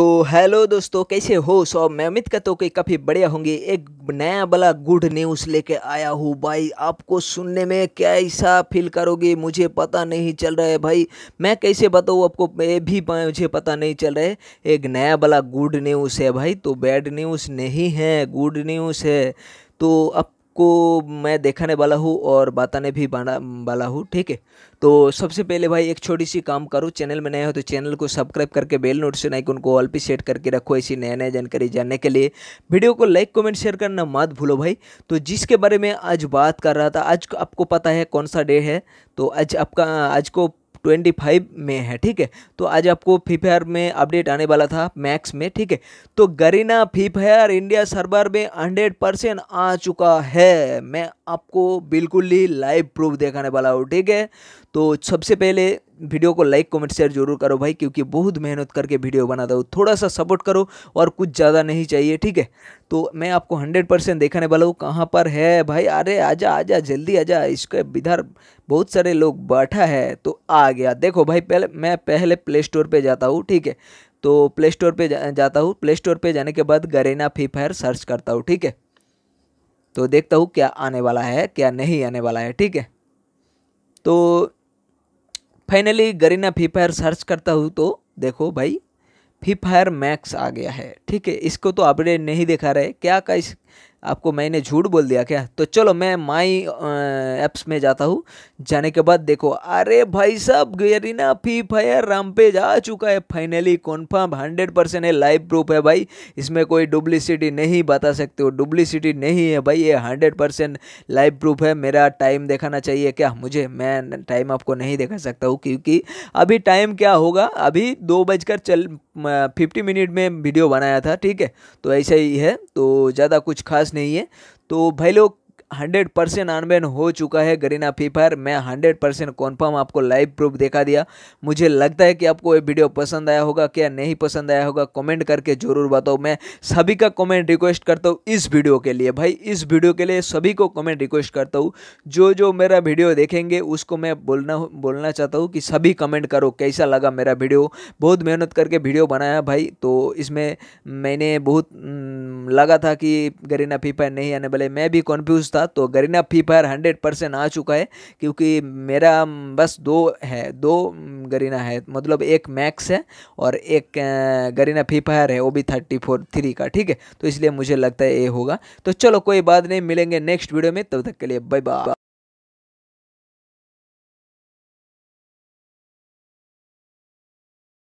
तो हेलो दोस्तों कैसे हो सो मैं उम्मीद करता हूँ कि काफ़ी बढ़िया होंगे एक नया वाला गुड न्यूज़ लेके आया हूँ भाई आपको सुनने में कैसा फील करोगे मुझे पता नहीं चल रहा है भाई मैं कैसे बताऊँ आपको ये भी मुझे पता नहीं चल रहा है एक नया वाला गुड न्यूज़ है भाई तो बैड न्यूज़ नहीं है गुड न्यूज़ है तो अब आपको मैं देखाने वाला हूँ और बताने भी वाला हूँ ठीक है तो सबसे पहले भाई एक छोटी सी काम करो चैनल में नए हो तो चैनल को सब्सक्राइब करके बेल नोटिफिकेशन आइकन को ऑल पे सेट करके रखो ऐसी नया नया जानकारी जानने के लिए वीडियो को लाइक कमेंट शेयर करना मत भूलो भाई तो जिसके बारे में आज बात कर रहा था आज आपको पता है कौन सा डे है तो आज आपका आज को ट्वेंटी फाइव में है ठीक है तो आज आपको फ्री फायर में अपडेट आने वाला था मैक्स में ठीक है तो Garena free fire India server में हंड्रेड परसेंट आ चुका है मैं आपको बिल्कुल ही लाइव प्रूफ दिखाने वाला हूँ ठीक है तो सबसे पहले वीडियो को लाइक कमेंट शेयर जरूर करो भाई क्योंकि बहुत मेहनत करके वीडियो बनाता हूँ थोड़ा सा सपोर्ट करो और कुछ ज़्यादा नहीं चाहिए ठीक है तो मैं आपको हंड्रेड परसेंट देखने वाला हूँ कहाँ पर है भाई अरे आजा आजा जल्दी आजा इसके इधर बहुत सारे लोग बैठा है तो आ गया देखो भाई पहले मैं पहले प्ले स्टोर पर जाता हूँ ठीक है तो प्ले स्टोर पर जा, जाता हूँ प्ले स्टोर पर जाने के बाद गरेना फ्री फायर सर्च करता हूँ ठीक है तो देखता हूँ क्या आने वाला है क्या नहीं आने वाला है ठीक है तो finally Garena free fire search करता हूँ तो देखो भाई फ्री फायर मैक्स आ गया है ठीक है इसको तो अपडेट नहीं दिखा रहे क्या का इस आपको मैंने झूठ बोल दिया क्या तो चलो मैं माई ऐप्स में जाता हूँ जाने के बाद देखो अरे भाई साहब गरीना फ्री फायर राम पे जा चुका है फाइनली कॉन्फर्म हंड्रेड परसेंट है लाइव प्रूफ है भाई इसमें कोई डुब्लिसिटी नहीं बता सकते हो डुब्लिसिटी नहीं है भाई ये हंड्रेड परसेंट लाइव प्रूफ है मेरा टाइम दिखाना चाहिए क्या मुझे मैं टाइम आपको नहीं दिखा सकता हूँ क्योंकि अभी टाइम क्या होगा अभी दो बजकर चल फिफ्टी मिनट में वीडियो बनाया था ठीक है तो ऐसा ही है तो ज़्यादा कुछ कुछ खास नहीं है तो भाई लोग हंड्रेड परसेंट अनबैन हो चुका है गरीना फायर मैं हंड्रेड परसेंट कॉन्फर्म आपको लाइव प्रूफ देखा दिया मुझे लगता है कि आपको ये वीडियो पसंद आया होगा क्या नहीं पसंद आया होगा कमेंट करके जरूर बताओ मैं सभी का कमेंट रिक्वेस्ट करता हूँ इस वीडियो के लिए भाई इस वीडियो के लिए सभी को कमेंट रिक्वेस्ट करता हूँ जो जो मेरा वीडियो देखेंगे उसको मैं बोलना बोलना चाहता हूँ कि सभी कमेंट करो कैसा लगा मेरा वीडियो बहुत मेहनत करके वीडियो बनाया भाई तो इसमें मैंने बहुत लगा था कि गरीना फ्री फायर नहीं आने वाले मैं भी कॉन्फ्यूज था तो Garena free fire hundred percent आ चुका है क्योंकि मेरा बस दो है दो गरीना है मतलब एक मैक्स है और एक गरीना फ्री फायर है वो भी थर्टी फोर थ्री का ठीक है तो इसलिए मुझे लगता है ये होगा तो चलो कोई बात नहीं मिलेंगे नेक्स्ट वीडियो में तब तक के लिए बाय बाय